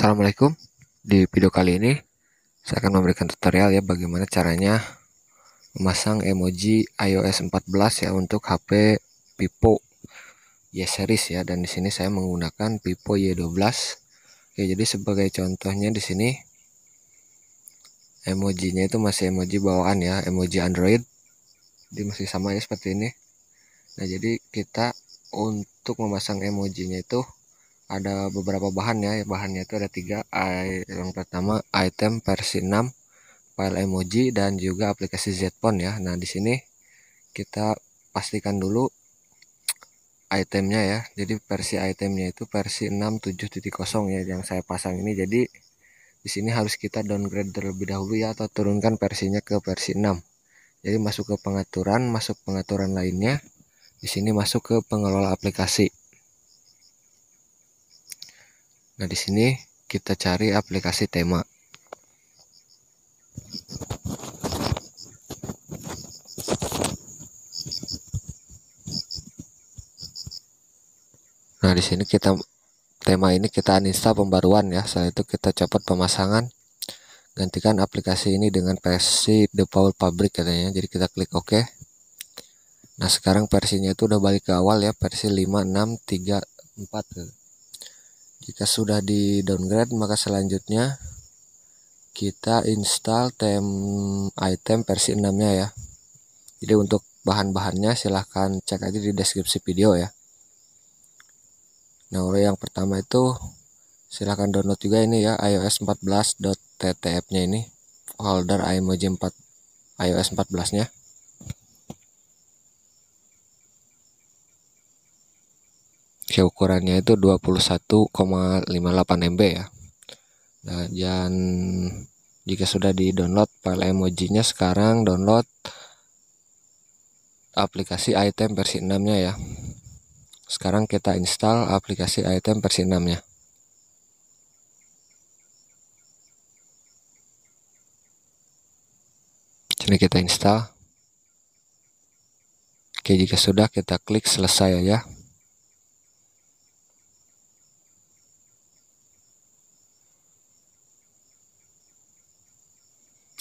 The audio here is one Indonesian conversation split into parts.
Assalamualaikum di video kali ini saya akan memberikan tutorial ya bagaimana caranya memasang emoji iOS 14 ya untuk HP Vivo Y series ya dan di sini saya menggunakan Vivo Y12 ya jadi sebagai contohnya di sini emojinya itu masih emoji bawaan ya emoji Android jadi masih sama ya seperti ini nah jadi kita untuk memasang emojinya itu ada beberapa bahan ya bahannya itu ada tiga yang pertama item versi 6 file emoji dan juga aplikasi zphone ya nah di sini kita pastikan dulu itemnya ya jadi versi itemnya itu versi 67.0 ya yang saya pasang ini jadi di sini harus kita downgrade terlebih dahulu ya atau turunkan versinya ke versi 6 jadi masuk ke pengaturan masuk pengaturan lainnya di sini masuk ke pengelola aplikasi Nah, di sini kita cari aplikasi tema. Nah, di sini kita tema ini kita uninstall pembaruan ya. Setelah itu kita copot pemasangan. Gantikan aplikasi ini dengan versi the power public katanya. Jadi kita klik OK. Nah, sekarang versinya itu udah balik ke awal ya, versi 5634 jika sudah di downgrade maka selanjutnya kita install tem item versi 6 nya ya jadi untuk bahan-bahannya silahkan cek aja di deskripsi video ya nah yang pertama itu silahkan download juga ini ya iOS 14.ttf nya ini folder iMoji 4 iOS 14 nya ya ukurannya itu 21,58 MB ya nah, dan jika sudah di download file emojinya sekarang download aplikasi item versi 6 nya ya sekarang kita install aplikasi item versi 6 nya sini kita install oke jika sudah kita klik selesai ya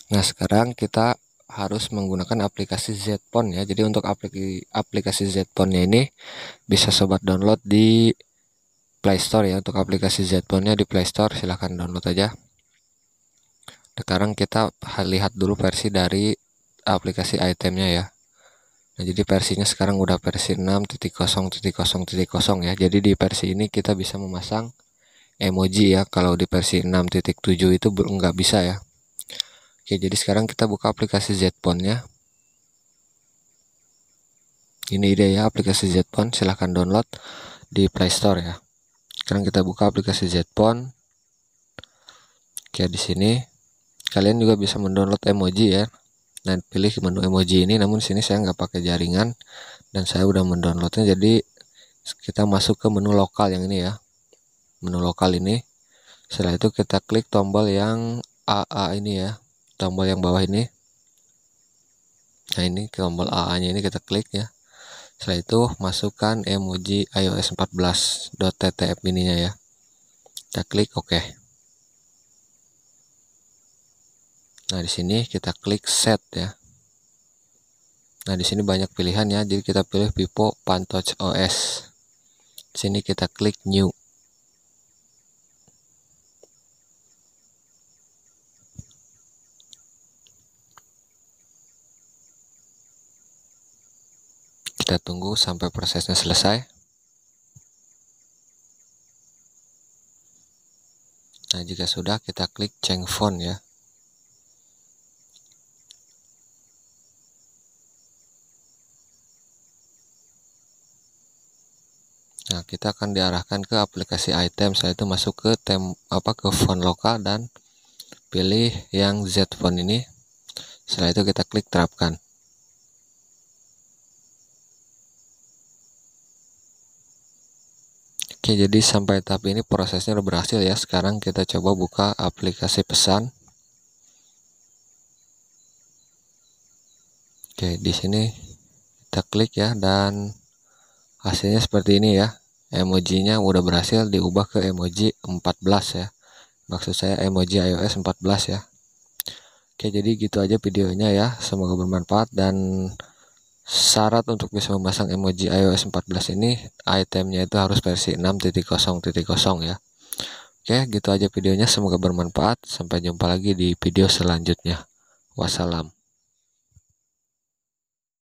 Nah, sekarang kita harus menggunakan aplikasi Zpon ya. Jadi untuk aplikasi aplikasi nya ini bisa sobat download di Play Store ya. Untuk aplikasi nya di Play Store silahkan download aja. Sekarang kita lihat dulu versi dari aplikasi itemnya ya. Nah, jadi versinya sekarang udah versi 6.0.0.0 ya. Jadi di versi ini kita bisa memasang emoji ya. Kalau di versi 6.7 itu nggak bisa ya Oke, ya, jadi sekarang kita buka aplikasi Zpon ya. Ini ide ya aplikasi Zpon, silahkan download di Play Store ya. Sekarang kita buka aplikasi Zpon. Oke, di sini kalian juga bisa mendownload emoji ya. Nah pilih menu emoji ini, namun sini saya nggak pakai jaringan dan saya udah mendownloadnya. Jadi kita masuk ke menu lokal yang ini ya. Menu lokal ini. Setelah itu kita klik tombol yang AA ini ya tombol yang bawah ini nah ini tombol AA nya ini kita klik ya setelah itu masukkan emoji iOS 14.ttf mininya ya kita klik OK nah di sini kita klik set ya nah di sini banyak pilihan ya jadi kita pilih Vivo Pantouch OS di sini kita klik new kita tunggu sampai prosesnya selesai nah jika sudah kita klik change font ya Nah, kita akan diarahkan ke aplikasi item. Saya itu masuk ke tem apa ke font lokal dan pilih yang Z font ini. Setelah itu kita klik terapkan. Oke, jadi sampai tahap ini prosesnya udah berhasil ya. Sekarang kita coba buka aplikasi pesan. Oke, di sini kita klik ya dan hasilnya seperti ini ya. Emojinya udah berhasil diubah ke emoji 14 ya. Maksud saya emoji iOS 14 ya. Oke, jadi gitu aja videonya ya. Semoga bermanfaat dan syarat untuk bisa memasang emoji iOS 14 ini itemnya itu harus versi 6.0.0 ya oke gitu aja videonya semoga bermanfaat sampai jumpa lagi di video selanjutnya wassalam